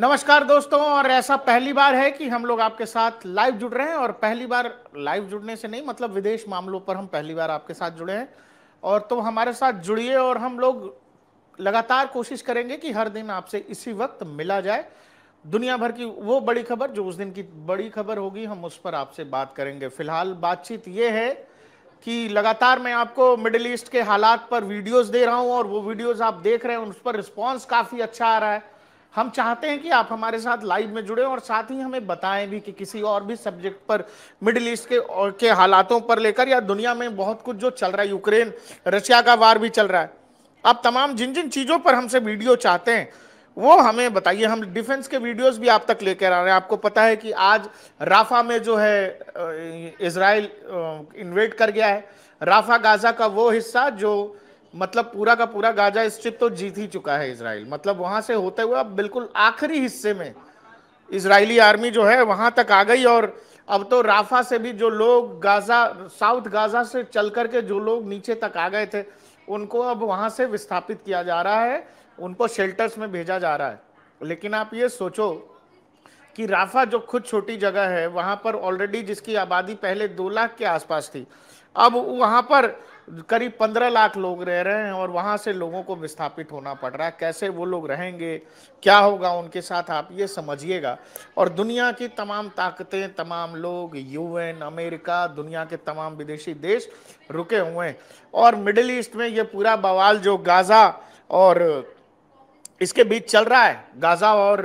नमस्कार दोस्तों और ऐसा पहली बार है कि हम लोग आपके साथ लाइव जुड़ रहे हैं और पहली बार लाइव जुड़ने से नहीं मतलब विदेश मामलों पर हम पहली बार आपके साथ जुड़े हैं और तो हमारे साथ जुड़िए और हम लोग लगातार कोशिश करेंगे कि हर दिन आपसे इसी वक्त मिला जाए दुनिया भर की वो बड़ी खबर जो उस दिन की बड़ी खबर होगी हम उस पर आपसे बात करेंगे फिलहाल बातचीत ये है कि लगातार मैं आपको मिडिल ईस्ट के हालात पर वीडियोस दे रहा हूं और वो वीडियोस आप देख रहे हैं उस पर रिस्पांस काफ़ी अच्छा आ रहा है हम चाहते हैं कि आप हमारे साथ लाइव में जुड़े और साथ ही हमें बताएं भी कि किसी और भी सब्जेक्ट पर मिडिल ईस्ट के और के हालातों पर लेकर या दुनिया में बहुत कुछ जो चल रहा है यूक्रेन रशिया का वार भी चल रहा है आप तमाम जिन जिन चीज़ों पर हमसे वीडियो चाहते हैं वो हमें बताइए हम डिफेंस के वीडियोस भी आप तक लेकर आ रहे हैं आपको पता है कि आज राफा में जो है इसराइल इन्वेट कर गया है राफा गाजा का वो हिस्सा जो मतलब पूरा का पूरा गाजा स्ट्रिप तो जीत ही चुका है इसराइल मतलब वहां से होते हुए अब बिल्कुल आखिरी हिस्से में इसराइली आर्मी जो है वहां तक आ गई और अब तो राफा से भी जो लोग गाजा साउथ गाजा से चल करके जो लोग नीचे तक आ गए थे उनको अब वहां से विस्थापित किया जा रहा है उनको शेल्टर्स में भेजा जा रहा है लेकिन आप ये सोचो कि राफा जो खुद छोटी जगह है वहां पर ऑलरेडी जिसकी आबादी पहले दो लाख के आसपास थी अब वहां पर करीब पंद्रह लाख लोग रह रहे हैं और वहाँ से लोगों को विस्थापित होना पड़ रहा है कैसे वो लोग रहेंगे क्या होगा उनके साथ आप ये समझिएगा और दुनिया की तमाम ताकतें तमाम लोग यूएन अमेरिका दुनिया के तमाम विदेशी देश रुके हुए हैं और मिडिल ईस्ट में ये पूरा बवाल जो गाज़ा और इसके बीच चल रहा है गाज़ा और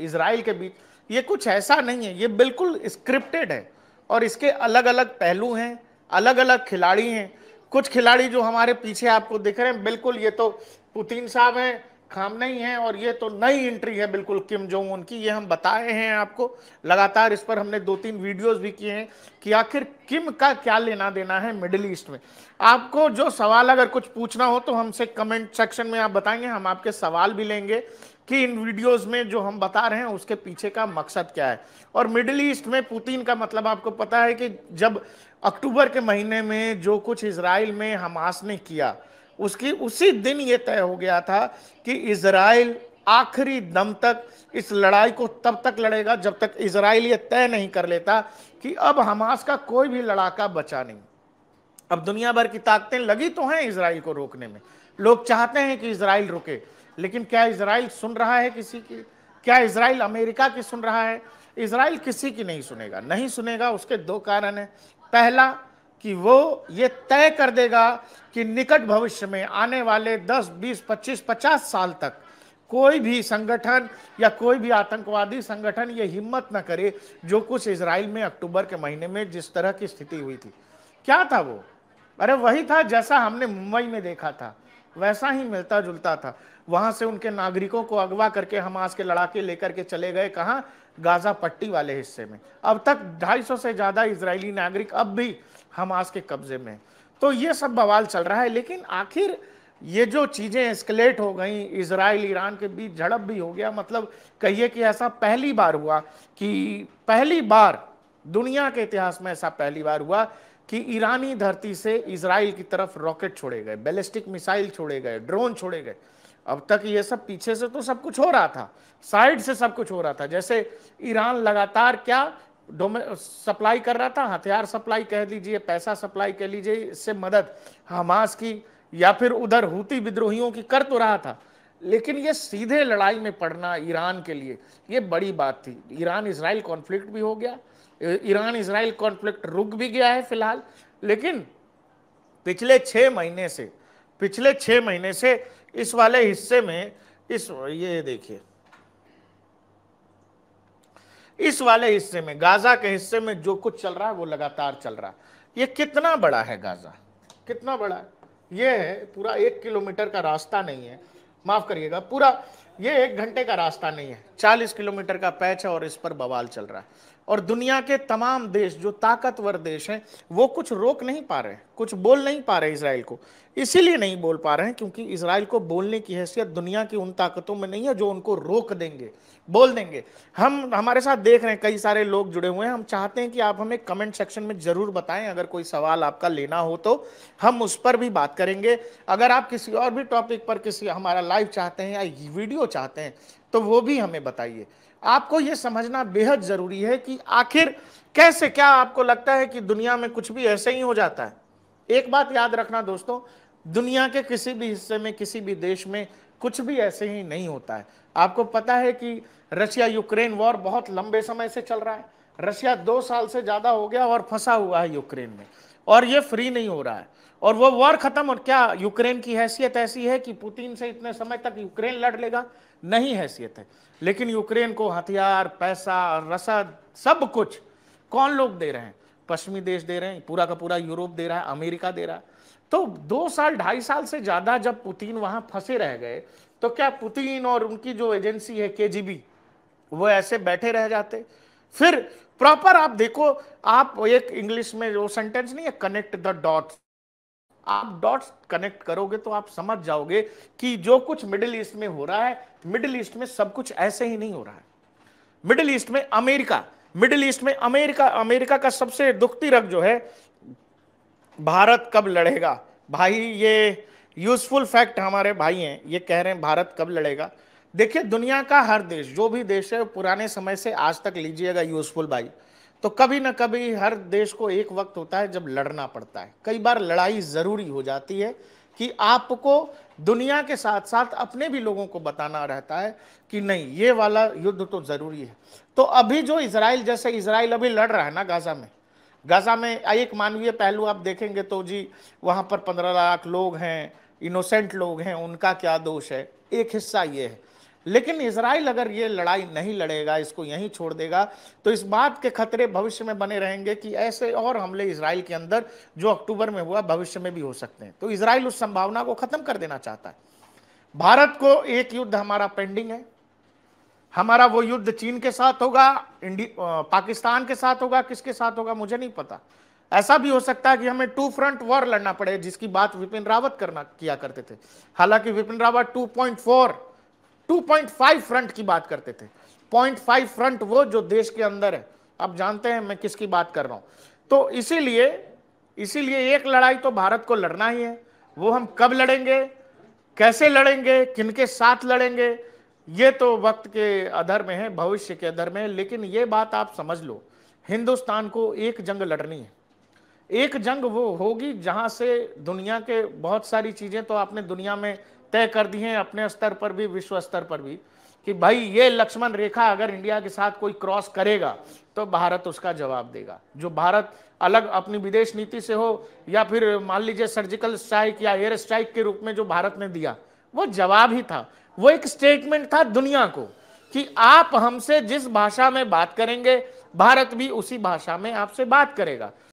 इसराइल के बीच ये कुछ ऐसा नहीं है ये बिल्कुल स्क्रिप्टेड है और इसके अलग अलग पहलू हैं अलग अलग खिलाड़ी हैं कुछ खिलाड़ी जो हमारे पीछे आपको दिख रहे हैं बिल्कुल ये तो पुतिन साहब हैं खाम नहीं है और ये तो नई एंट्री है बिल्कुल किम जोंग उन की ये हम बताए हैं आपको लगातार इस पर हमने दो तीन वीडियोस भी किए हैं कि आखिर किम का क्या लेना देना है मिडिल ईस्ट में आपको जो सवाल अगर कुछ पूछना हो तो हमसे कमेंट सेक्शन में आप बताएंगे हम आपके सवाल भी लेंगे कि इन वीडियोस में जो हम बता रहे हैं उसके पीछे का मकसद क्या है और मिडिल ईस्ट में पुतिन का मतलब आपको पता है कि जब अक्टूबर के महीने में जो कुछ इसराइल में हमास ने किया उसकी उसी दिन ये तय हो गया था कि इसराइल आखिरी दम तक इस लड़ाई को तब तक लड़ेगा जब तक इसराइल ये तय नहीं कर लेता कि अब हमास का कोई भी लड़ाका बचा नहीं अब दुनिया भर की ताकतें लगी तो हैं इसराइल को रोकने में लोग चाहते हैं कि इसराइल रुके लेकिन क्या इसराइल सुन रहा है किसी की क्या इसराइल अमेरिका की सुन रहा है इसराइल किसी की नहीं सुनेगा नहीं सुनेगा उसके दो कारण हैं पहला कि वो ये तय कर देगा कि निकट भविष्य में आने वाले 10, 20, 25, 50 साल तक कोई भी संगठन या कोई भी आतंकवादी संगठन ये हिम्मत न करे जो कुछ इसराइल में अक्टूबर के महीने में जिस तरह की स्थिति हुई थी क्या था वो अरे वही था जैसा हमने मुंबई में देखा था वैसा ही मिलता जुलता था वहां से उनके नागरिकों को अगवा करके हमास के लड़ाके लेकर के चले गए कहाँ गाजा पट्टी वाले हिस्से में अब तक 250 से ज़्यादा इजरायली नागरिक अब भी हमास के कब्जे में तो ये सब बवाल चल रहा है लेकिन आखिर ये जो चीज़ें एस्केलेट हो गई इसराइल ईरान के बीच झड़प भी हो गया मतलब कहिए कि ऐसा पहली बार हुआ कि पहली बार दुनिया के इतिहास में ऐसा पहली बार हुआ कि ईरानी धरती से इसराइल की तरफ रॉकेट छोड़े गए बैलिस्टिक मिसाइल छोड़े गए ड्रोन छोड़े गए अब तक ये सब पीछे से तो सब कुछ हो रहा था साइड से सब कुछ हो रहा था जैसे ईरान लगातार क्या सप्लाई कर रहा था हथियार सप्लाई कह लीजिए पैसा सप्लाई कह लीजिए इससे मदद हमास की या फिर उधर हूती विद्रोहियों की कर तो रहा था लेकिन ये सीधे लड़ाई में पड़ना ईरान के लिए ये बड़ी बात थी ईरान इसराइल कॉन्फ्लिक्ट भी हो गया ईरान इसराइल कॉन्फ्लिक्ट रुक भी गया है फिलहाल लेकिन पिछले छः महीने से पिछले छः महीने से इस वाले हिस्से में इस ये देखिए इस वाले हिस्से में गाजा के हिस्से में जो कुछ चल रहा है वो लगातार चल रहा है ये कितना बड़ा है गाजा कितना बड़ा है ये है पूरा एक किलोमीटर का रास्ता नहीं है माफ करिएगा पूरा ये एक घंटे का रास्ता नहीं है चालीस किलोमीटर का पैच है और इस पर बवाल चल रहा है और दुनिया के तमाम देश जो ताकतवर देश हैं वो कुछ रोक नहीं पा रहे कुछ बोल नहीं पा रहे इसराइल को इसीलिए नहीं बोल पा रहे हैं क्योंकि इसराइल को बोलने की हैसियत दुनिया की उन ताकतों में नहीं है जो उनको रोक देंगे बोल देंगे हम हमारे साथ देख रहे हैं कई सारे लोग जुड़े हुए हैं हम चाहते हैं कि आप हमें कमेंट सेक्शन में ज़रूर बताएं अगर कोई सवाल आपका लेना हो तो हम उस पर भी बात करेंगे अगर आप किसी और भी टॉपिक पर किसी हमारा लाइव चाहते हैं या वीडियो चाहते हैं तो वो भी हमें बताइए आपको ये समझना बेहद ज़रूरी है कि आखिर कैसे क्या आपको लगता है कि दुनिया में कुछ भी ऐसे ही हो जाता है एक बात याद रखना दोस्तों दुनिया के किसी भी हिस्से में किसी भी देश में कुछ भी ऐसे ही नहीं होता है आपको पता है कि रशिया यूक्रेन वॉर बहुत लंबे समय से चल रहा है रशिया दो साल से ज़्यादा हो गया और फंसा हुआ है यूक्रेन में और ये फ्री नहीं हो रहा है और वो वॉर खत्म और क्या यूक्रेन की हैसियत ऐसी है कि पुतिन से इतने समय तक यूक्रेन लड़ लेगा नहीं हैसियत है लेकिन यूक्रेन को हथियार पैसा रसद सब कुछ कौन लोग दे रहे हैं पश्चिमी देश दे रहे हैं पूरा का पूरा यूरोप दे रहा है अमेरिका दे रहा है तो दो साल ढाई साल से ज़्यादा जब पुतिन वहां फंसे रह गए तो क्या पुतिन और उनकी जो एजेंसी है के वो ऐसे बैठे रह जाते फिर प्रॉपर आप देखो आप एक इंग्लिश में वो सेंटेंस नहीं है कनेक्ट द डॉट्स आप डॉट्स कनेक्ट करोगे तो आप समझ जाओगे कि जो कुछ मिडिल ईस्ट में हो रहा है मिडिल ईस्ट में सब कुछ ऐसे ही नहीं हो रहा है मिडिल ईस्ट में अमेरिका मिडिल ईस्ट में अमेरिका अमेरिका का सबसे दुखती रग जो है भारत कब लड़ेगा भाई ये यूजफुल फैक्ट हमारे भाई हैं ये कह रहे हैं भारत कब लड़ेगा देखिए दुनिया का हर देश जो भी देश है पुराने समय से आज तक लीजिएगा यूजफुल भाई तो कभी ना कभी हर देश को एक वक्त होता है जब लड़ना पड़ता है कई बार लड़ाई ज़रूरी हो जाती है कि आपको दुनिया के साथ साथ अपने भी लोगों को बताना रहता है कि नहीं ये वाला युद्ध तो ज़रूरी है तो अभी जो इसराइल जैसे इसराइल अभी लड़ रहा है ना गाज़ा में गाज़ा में एक मानवीय पहलू आप देखेंगे तो जी वहाँ पर पंद्रह लाख लोग हैं इनोसेंट लोग हैं उनका क्या दोष है एक हिस्सा ये है लेकिन इसराइल अगर ये लड़ाई नहीं लड़ेगा इसको यहीं छोड़ देगा तो इस बात के खतरे भविष्य में बने रहेंगे कि ऐसे और हमले इसराइल के अंदर जो अक्टूबर में हुआ भविष्य में भी हो सकते हैं तो इसराइल उस संभावना को खत्म कर देना चाहता है भारत को एक युद्ध हमारा पेंडिंग है हमारा वो युद्ध चीन के साथ होगा पाकिस्तान के साथ होगा किसके साथ होगा मुझे नहीं पता ऐसा भी हो सकता है कि हमें टू फ्रंट वॉर लड़ना पड़े जिसकी बात विपिन रावत करना किया करते थे हालांकि विपिन रावत फोर 2.5 फ्रंट की बात करते थे 0.5 फ्रंट वो जो देश के अंदर है आप जानते हैं मैं किसकी बात कर रहा हूं तो इसीलिए इसीलिए एक लड़ाई तो भारत को लड़ना ही है वो हम कब लड़ेंगे कैसे लड़ेंगे किनके साथ लड़ेंगे ये तो वक्त के अधर में है भविष्य के अधर में है लेकिन ये बात आप समझ लो हिंदुस्तान को एक जंग लड़नी है एक जंग वो होगी जहां से दुनिया के बहुत सारी चीजें तो आपने दुनिया में तय कर दिए हैं अपने स्तर पर भी विश्व स्तर पर भी कि भाई ये लक्ष्मण रेखा अगर इंडिया के साथ कोई क्रॉस करेगा तो भारत उसका जवाब देगा जो भारत अलग अपनी विदेश नीति से हो या फिर मान लीजिए सर्जिकल स्ट्राइक या एयर स्ट्राइक के रूप में जो भारत ने दिया वो जवाब ही था वो एक स्टेटमेंट था दुनिया को कि आप हमसे जिस भाषा में बात करेंगे भारत भी उसी भाषा में आपसे बात करेगा